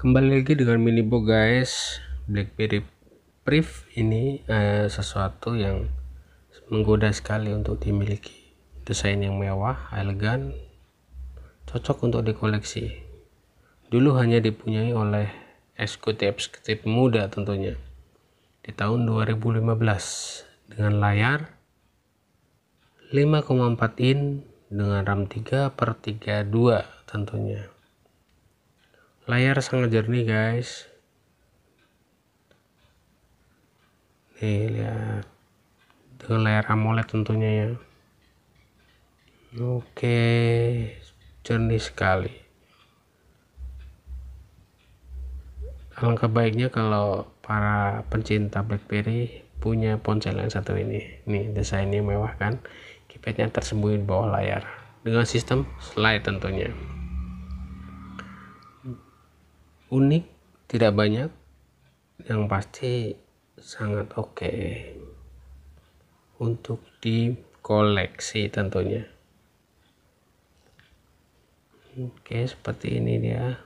kembali lagi dengan mini book guys BlackBerry Priv ini eh, sesuatu yang menggoda sekali untuk dimiliki desain yang mewah elegan cocok untuk dikoleksi dulu hanya dipunyai oleh eksekutif-eksekutif muda tentunya di tahun 2015 dengan layar 5,4 in dengan RAM 3 per 32 tentunya layar sangat jernih guys nih lihat dengan layar AMOLED tentunya ya oke jernih sekali alangkah baiknya kalau para pencinta BlackBerry punya ponsel yang satu ini nih desainnya mewah kan keypadnya tersembunyi di bawah layar dengan sistem slide tentunya unik tidak banyak yang pasti sangat oke okay. untuk koleksi tentunya oke seperti ini dia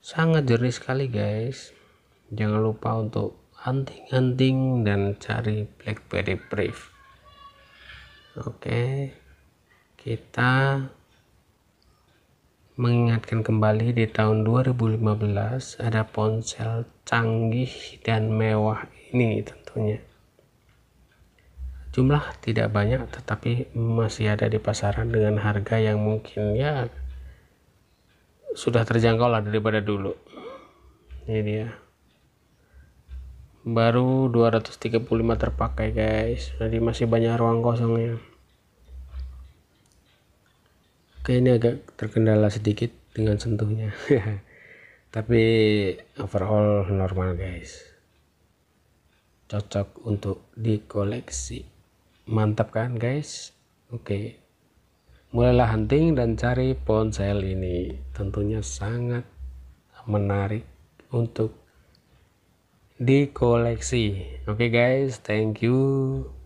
sangat jernih sekali guys jangan lupa untuk hunting-hunting dan cari blackberry brief oke kita mengingatkan kembali di tahun 2015 ada ponsel canggih dan mewah ini tentunya. Jumlah tidak banyak tetapi masih ada di pasaran dengan harga yang mungkin ya sudah terjangkau lah daripada dulu. Ini dia. Baru 235 terpakai guys. Jadi masih banyak ruang kosongnya. Oke ini agak terkendala sedikit dengan sentuhnya tapi overall normal guys cocok untuk dikoleksi mantap kan guys oke mulailah hunting dan cari ponsel ini tentunya sangat menarik untuk dikoleksi oke guys thank you